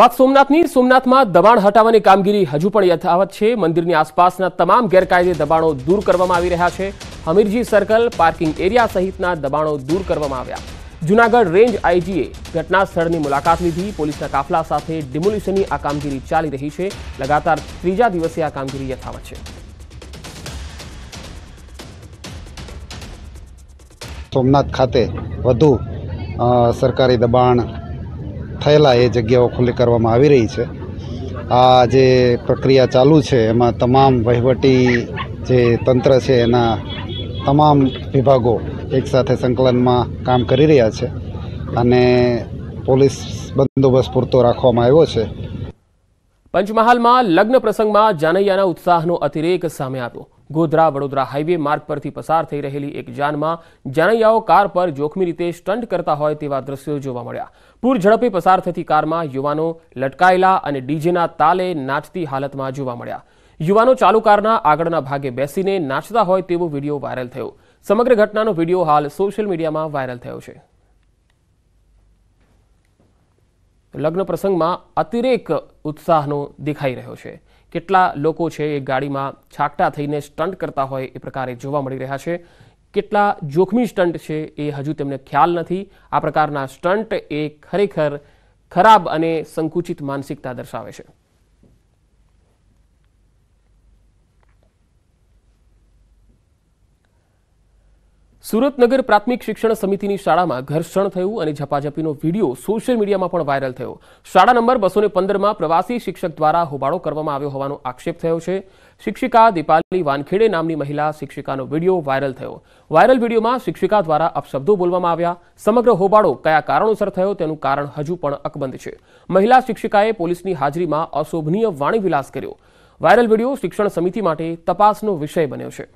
વાત સોમનાથની સોમનાથમાં દબાણ હટાવવાની કામગીરી હજુ પણ યથાવત છે મંદિરની આસપાસના તમામ ગેરકાયદે દબાણો દૂર કરવામાં આવી રહ્યા છે હમીરજી સર્કલ પાર્કિંગ એરિયા સહિતના દબાણો દૂર કરવામાં આવ્યા જૂનાગઢ રેન્જ આઈજીએ ઘટના સ્થળની મુલાકાત લીધી પોલીસના કાફલા સાથે ડિમોલિશનની આ કામગીરી ચાલી રહી છે લગાતાર ત્રીજા દિવસે આ કામગીરી યથાવત છે સોમનાથ ખાતે વધુ સરકારી દબાણ થયેલા એ જગ્યાઓ ખુલ્લી કરવામાં આવી રહી છે આ જે પ્રક્રિયા ચાલુ છે એમાં તમામ વહીવટી જે તંત્ર છે એના તમામ વિભાગો એકસાથે સંકલનમાં કામ કરી રહ્યા છે અને પોલીસ બંદોબસ્ત પૂરતો રાખવામાં આવ્યો છે પંચમહાલમાં લગ્ન પ્રસંગમાં જાનૈયાના ઉત્સાહનો અતિરેક સામે આવ્યો ગોધરા વડોદરા હાઈવે માર્ગ પરથી પસાર થઈ રહેલી એક જાનમાં જાનૈયાઓ કાર પર જોખમી રીતે સ્ટન્ટ કરતા હોય તેવા દ્રશ્યો જોવા મળ્યા પૂર ઝડપે પસાર થતી કારમાં યુવાનો લટકાયેલા અને ડીજેના તાલે નાચતી હાલતમાં જોવા મળ્યા યુવાનો ચાલુ કારના આગળના ભાગે બેસીને નાચતા હોય તેવો વિડીયો વાયરલ થયો સમગ્ર ઘટનાનો વિડીયો હાલ સોશિયલ મીડિયામાં વાયરલ થયો છે લગ્ન પ્રસંગમાં અતિરેક ઉત્સાહનો દેખાઈ રહ્યો છે કેટલા લોકો છે એ ગાડીમાં છાકટા થઈને સ્ટંટ કરતા હોય એ પ્રકારે જોવા મળી રહ્યા છે કેટલા જોખમી સ્ટંટ છે એ હજુ તેમને ખ્યાલ નથી આ પ્રકારના સ્ટન્ટ એ ખરેખર ખરાબ અને સંકુચિત માનસિકતા દર્શાવે છે સુરતનગર પ્રાથમિક શિક્ષણ સમિતિની શાળામાં ઘર્ષણ થયું અને ઝપાઝપીનો વિડીયો સોશિયલ મીડિયામાં પણ વાયરલ થયો શાળા નંબર બસો ને પંદરમાં પ્રવાસી શિક્ષક દ્વારા હોબાળો કરવામાં આવ્યો હોવાનો આક્ષેપ થયો છે શિક્ષિકા દીપાલી વાનખેડે નામની મહિલા શિક્ષિકાનો વિડીયો વાયરલ થયો વાયરલ વિડીયોમાં શિક્ષિકા દ્વારા અપશબ્દો બોલવામાં આવ્યા સમગ્ર હોબાળો કયા કારણોસર થયો તેનું કારણ હજુ પણ અકબંધ છે મહિલા શિક્ષિકાએ પોલીસની હાજરીમાં અશોભનીય વાણીવિલાસ કર્યો વાયરલ વિડીયો શિક્ષણ સમિતિ માટે તપાસનો વિષય બન્યો છે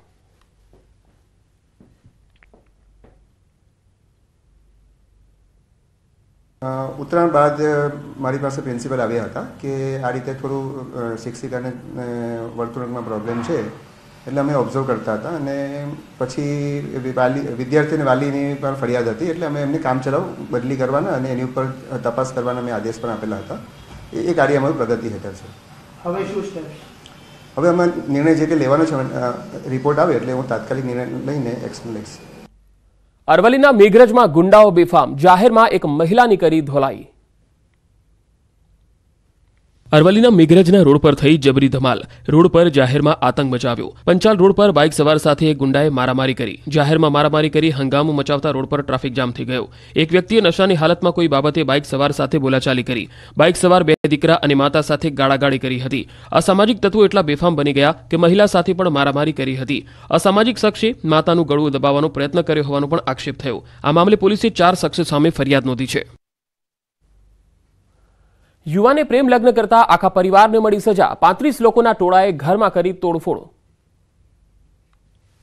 ઉત્તરાયણ બાદ મારી પાસે પ્રિન્સિપલ આવ્યા હતા કે આ રીતે થોડું શિક્ષિકાને વર્તણૂકમાં પ્રોબ્લેમ છે એટલે અમે ઓબ્ઝર્વ કરતા હતા અને પછી વાલી વિદ્યાર્થીને વાલીની પણ ફરિયાદ હતી એટલે અમે એમની કામચલાઉ બદલી કરવાના અને એની ઉપર તપાસ કરવાના અમે આદેશ પણ આપેલા હતા એ કાર્ય અમારું પ્રગતિ હેઠળ છે હવે શું સ્ટેપ હવે અમે નિર્ણય જે કે લેવાનો છે રિપોર્ટ આવે એટલે હું તાત્કાલિક નિર્ણય લઈને એક્શન લઈશ અરવલ્લીના મેઘરજમાં ગુંડાઓ બેફામ જાહેરમાં એક મહિલાની કરી ધોલાઈ અરવલ્લીના મેઘરજના રોડ પર થઈ જબરી ધમાલ રોડ પર જાહેરમાં આતંક મચાવ્યો પંચાલ રોડ પર બાઇક સવાર સાથે એક ગુંડાએ મારામારી કરી જાહેરમાં મારામારી કરી હંગામો મચાવતા રોડ પર ટ્રાફિક જામ થઈ ગયો એક વ્યક્તિએ નશાની હાલતમાં કોઈ બાબતે બાઇક સવાર સાથે બોલાચાલી કરી બાઇક સવાર બે દીકરા અને માતા સાથે ગાળાગાળી કરી હતી અસામાજિક તત્વો એટલા બેફામ બની ગયા કે મહિલા સાથે પણ મારામારી કરી હતી અસામાજિક શખ્સે માતાનું ગળું દબાવવાનો પ્રયત્ન કર્યો હોવાનો પણ આક્ષેપ થયો આ મામલે પોલીસે ચાર શખ્સો સામે ફરિયાદ નોંધી છે યુવાને પ્રેમ લગ્ન કરતા આખા પરિવારને મળી સજા પાંત્રીસ લોકોના ટોળાએ ઘરમાં કરી તોડફોડ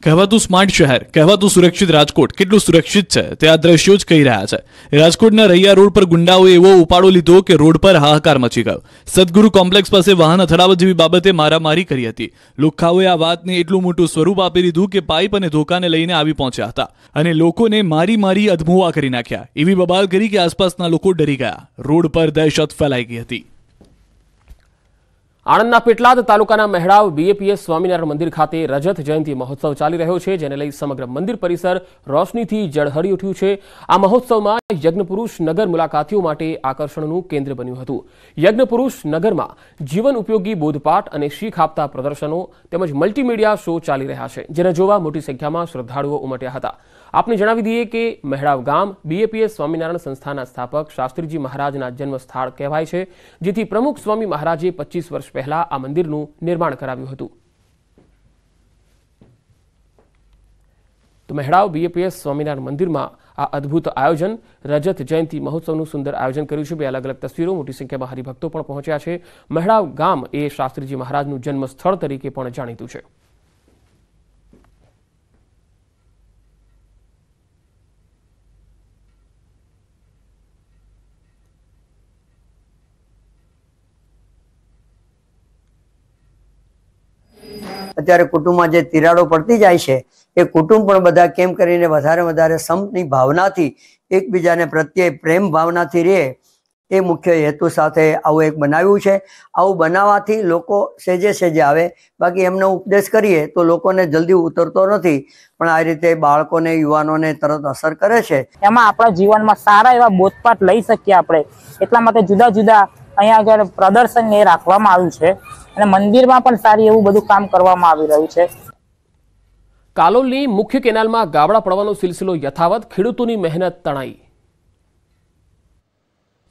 કહેવાતું સ્માર્ટ શહેર કહેવાતું સુરક્ષિત રાજકોટ કેટલું સુરક્ષિત છે તે આ દ્રશ્યો જ કહી રહ્યા છે રાજકોટના રૈયા રોડ પર ગુંડાઓએ એવો ઉપાડો લીધો કે રોડ પર હાહાકાર મચી ગયો સદગુરુ કોમ્પ્લેક્સ પાસે વાહન અથડાવવા જેવી બાબતે મારામારી કરી હતી લુખાઓએ આ વાતને એટલું મોટું સ્વરૂપ આપી દીધું કે પાઇપ અને ધોકાને લઈને આવી પહોંચ્યા હતા અને લોકોને મારી મારી અધમુવા કરી નાખ્યા એવી બબાલ કરી કે આસપાસના લોકો ડરી ગયા રોડ પર દહેશત ફેલાઈ ગઈ હતી આણંદના પેટલાદ તાલુકાના મહેડાવ બીએપીએસ સ્વામિનારાયણ મંદિર ખાતે રજત જયંતિ મહોત્સવ ચાલી રહ્યો છે જેને લઈ સમગ્ર મંદિર પરિસર રોશનીથી જળહળી ઉઠ્યું છે આ મહોત્સવમાં યજ્ઞપુરુષ નગર મુલાકાતીઓ માટે આકર્ષણનું કેન્દ્ર બન્યું હતું યજ્ઞપુરુષ નગરમાં જીવન ઉપયોગી બોધપાઠ અને શીખ આપતા પ્રદર્શનો તેમજ મલ્ટીમીડિયા શો ચાલી રહ્યા છે જેને જોવા મોટી સંખ્યામાં શ્રદ્ધાળુઓ ઉમટ્યા હતા આપને જણાવી દઈએ કે મહેડાવ ગામ બીએપીએસ સ્વામિનારાયણ સંસ્થાના સ્થાપક શાસ્ત્રીજી મહારાજના જન્મ સ્થળ કહેવાય છે જેથી પ્રમુખ સ્વામી મહારાજે પચીસ વર્ષ પહેલા આ મંદિરનું નિર્માણ કરાવ્યું હતું તો મહેડાવ બીએપીએસ સ્વામિનારાયણ મંદિરમાં આ અદ્ભુત આયોજન રજત જયંતિ મહોત્સવનું સુંદર આયોજન કર્યું છે બે અલગ અલગ તસવીરો મોટી સંખ્યામાં હરિભક્તો પણ પહોંચ્યા છે મહેડાવ ગામ એ શાસ્ત્રીજી મહારાજનું જન્મસ્થળ તરીકે પણ જાણીતું છે અત્યારે કુટુંબમાં જે તિરાડો પડતી જાય છે એ કુટુંબ પણ બધા કેમ કરીને વધારે વધારે સંપની ભાવનાથી એકબીજાને પ્રત્યે પ્રેમ ભાવનાથી રહે એ મુખ્ય હેતુ સાથે આવું એક બનાવ્યું છે આવું બનાવવાથી લોકો સેજે સેજે આવે બાકી એમનો ઉપદેશ કરીએ તો લોકોને જલ્દી ઉતરતો નથી પણ આ રીતે બાળકોને યુવાનોને તરત અસર કરે છે એમાં આપણા જીવનમાં સારા એવા બોધપાઠ લઈ શકીએ આપણે એટલા માટે જુદા જુદા અહીંયા આગળ પ્રદર્શન એ રાખવામાં આવ્યું છે અને મંદિરમાં પણ સારી એવું બધું કામ કરવામાં આવી રહ્યું છે કાલોલની મુખ્ય કેનાલમાં ગાબડા પડવાનો સિલસિલો યથાવત ખેડૂતોની મહેનત તણાઈ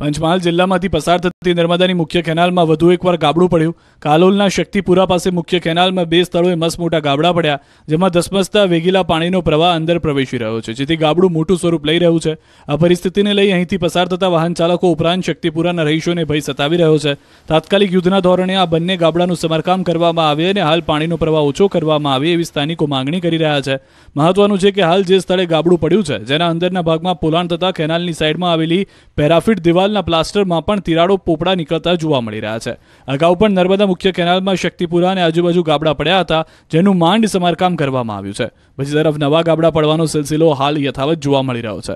પંચમહાલ જિલ્લામાંથી પસાર થતી નર્મદાની મુખ્ય કેનાલમાં વધુ એકવાર ગાબડું પડ્યું કાલોલના શક્તિપુરા પાસે મુખ્ય કેનાલમાં બે સ્થળોએ મસમોટા ગાબડા પડ્યા જેમાં ધસમસતા વેગીલા પાણીનો પ્રવાહ અંદર પ્રવેશી રહ્યો છે જેથી ગાબડું મોટું સ્વરૂપ લઈ રહ્યું છે આ પરિસ્થિતિને લઈ અહીંથી પસાર થતા વાહન ચાલકો ઉપરાંત શક્તિપુરાના રહીશોને ભય સતાવી રહ્યો છે તાત્કાલિક યુદ્ધના ધોરણે આ બંને ગાબડાનું સમારકામ કરવામાં આવે અને હાલ પાણીનો પ્રવાહ ઓછો કરવામાં આવે એવી સ્થાનિકો માંગણી કરી રહ્યા છે મહત્વનું છે કે હાલ જે સ્થળે ગાબડું પડ્યું છે જેના અંદરના ભાગમાં પોલાણ થતા કેનાલની સાઇડમાં આવેલી પેરાફિટ દિવાલ કેનાલના પ્લાસ્ટરમાં પણ તિરાડો પોપડા નીકળતા જોવા મળી રહ્યા છે અગાઉ પણ નર્મદા મુખ્ય કેનાલમાં શક્તિપુરા અને આજુબાજુ ગાબડા પડ્યા હતા જેનું માંડ સમારકામ કરવામાં આવ્યું છે બીજી તરફ નવા ગાબડા પડવાનો સિલસિલો હાલ યથાવત જોવા મળી રહ્યો છે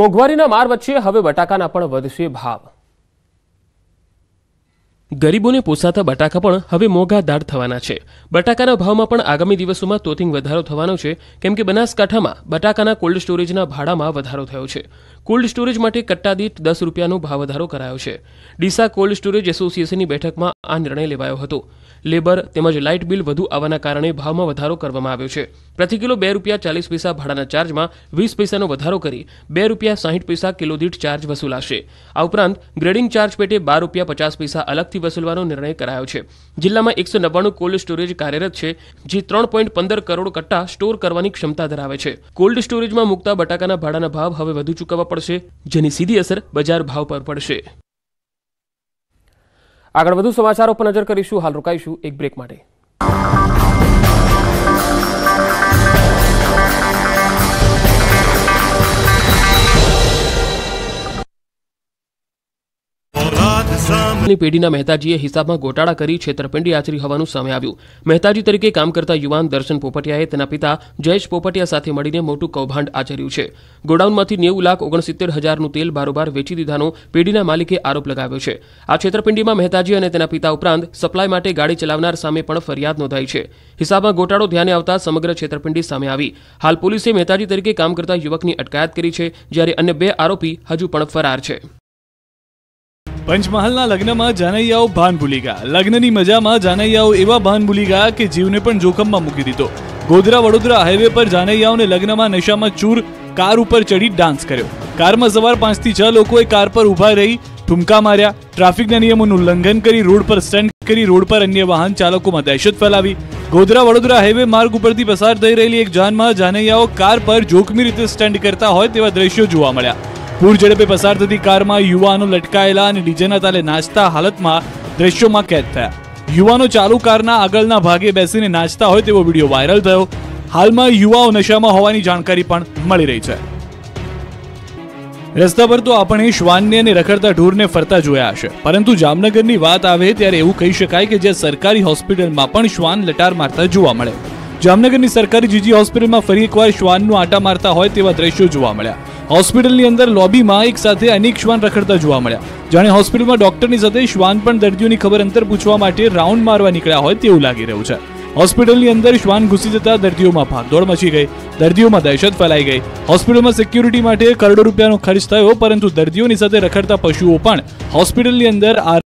મોંઘવારીના માર વચ્ચે હવે બટાકાના પણ વધશે ભાવ ગરીબોને પોસાતા બટાકા પણ હવે મોંઘા દાઢ થવાના છે બટાકાના ભાવમાં પણ આગામી દિવસોમાં તોતિંગ વધારો થવાનો છે કેમ કે બનાસકાંઠામાં બટાકાના કોલ્ડ સ્ટોરેજના ભાડામાં વધારો થયો છે કોલ્ડ સ્ટોરેજ માટે કટ્ટાદીઠ દસ રૂપિયાનો ભાવ વધારો કરાયો છે ડીસા કોલ્ડ સ્ટોરેજ એસોસિએશનની બેઠકમાં આ નિર્ણય લેવાયો હતો લેબર તેમજ લાઇટ બિલ વધુ આવવાના કારણે ભાવમાં વધારો કરવામાં આવ્યો છે પ્રતિ કિલો બે રૂપિયા ચાલીસ પૈસા ભાડાના ચાર્જમાં વીસ પૈસાનો વધારો કરી બે રૂપિયા સાહીઠ પૈસા કિલો દીઠ ચાર્જ વસૂલાશે આ ઉપરાંત ગ્રેડિંગ ચાર્જ પેટે બાર રૂપિયા પચાસ પૈસા અલગથી જીએસટી વસૂલવાનો નિર્ણય કરાયો છે જિલ્લામાં એકસો નવ્વાણું કોલ્ડ સ્ટોરેજ કાર્યરત છે જે ત્રણ પોઈન્ટ પંદર કરોડ કટ્ટા સ્ટોર કરવાની ક્ષમતા ધરાવે છે કોલ્ડ સ્ટોરેજમાં મુકતા બટાકાના ભાડાના ભાવ હવે વધુ ચૂકવવા પડશે જેની સીધી અસર બજાર ભાવ પર પડશે આગળ વધુ સમાચારો પર નજર કરીશું હાલ રોકાઈશું એક બ્રેક માટે પેઢીના મહેતાજીએ હિસાબમાં ગોટાળા કરી છેતરપિંડી આચરી હોવાનું સામે આવ્યું મહેતાજી તરીકે કામ કરતા યુવાન દર્શન પોપટિયાએ તેના પિતા જયેશ પોપટિયા સાથે મળીને મોટું કૌભાંડ આચર્યું છે ગોડાઉનમાંથી નેવું લાખ ઓગણસિત્તેર હજારનું તેલ બારોબાર વેચી દીધાનો પેઢીના માલિકે આરોપ લગાવ્યો છે આ છેતરપિંડીમાં મહેતાજી અને તેના પિતા ઉપરાંત સપ્લાય માટે ગાડી ચલાવનાર સામે પણ ફરિયાદ નોંધાઈ છે હિસાબમાં ગોટાળો ધ્યાને આવતા સમગ્ર છેતરપિંડી સામે આવી હાલ પોલીસે મહેતાજી તરીકે કામ કરતા યુવકની અટકાયત કરી છે જ્યારે અન્ય બે આરોપી હજુ પણ ફરાર છે पंचमहल ના લગ્ન માં જના ઈયો ભાન ભૂલી ગ્યા લગ્ન ની મજા માં જના ઈયો એવા ભાન ભૂલી ગ્યા કે જીવ ને પણ જોખમ માં મૂકી દીધો ગોધરા વડોદરા હાઈવે પર જના ઈયો ને લગ્ન માં નશા માં चूर કાર ઉપર ચડી ડાન્સ કર્યો કાર માં જબર પાંચ થી છ લોકો એ કાર પર ઊભા રહી ઠમકા માર્યા ટ્રાફિક ના નિયમો નું ઉલ્લંઘન કરી રોડ પર સ્ટેન્ડ કરી રોડ પર અન્ય વાહન ચાલકો કો મદઅશોત ફેલાવી ગોધરા વડોદરા હાઈવે માર્ગ ઉપર થી પસાર થઈ રહેલી એક જાન માં જના ઈયો કાર પર જોખમી રીતે સ્ટેન્ડ કરતા હોય તેવા દ્રશ્યો જોવા મળ્યા પૂર ઝડપે પસાર થતી કારમાં યુવાનો લટકાયેલા અને ડીજેના તાલે નાચતા હાલતમાં દ્રશ્યોમાં કેદ થયા યુવાનો ચાલુ કારના આગળના ભાગે બેસીને નાચતા હોય તેવો વિડીયો વાયરલ થયો હાલમાં યુવાઓ નશામાં હોવાની જાણકારી પણ મળી રહી છે રસ્તા પર તો આપણે શ્વાનને અને રખડતા ઢોરને ફરતા જોયા હશે પરંતુ જામનગરની વાત આવે ત્યારે એવું કહી શકાય કે જે સરકારી હોસ્પિટલમાં પણ શ્વાન લટાર મારતા જોવા મળે જામનગરની સરકારી જીજી હોસ્પિટલમાં ફરી એકવાર શ્વાનનું આટા મારતા હોય તેવા દ્રશ્યો જોવા મળ્યા હોસ્પિટલની અંદર લોબીમાં એક સાથે અનેક શ્વાન રખડતા જોવા મળ્યા જાણે હોસ્પિટલમાં ડોક્ટરની સાથે શ્વાન પણ દર્દીઓની ખબર અંતર પૂછવા માટે રાઉન્ડ મારવા નીકળ્યા હોય તેવું લાગી રહ્યું છે હોસ્પિટલની અંદર શ્વાન ઘૂસી જતા દર્દીઓમાં ભાગદોડ મચી ગઈ દર્દીઓમાં દહેશત ફેલાઈ ગઈ હોસ્પિટલમાં સિક્યુરિટી માટે કરોડો રૂપિયાનો ખર્ચ થયો પરંતુ દર્દીઓની સાથે રખડતા પશુઓ પણ હોસ્પિટલની અંદર આ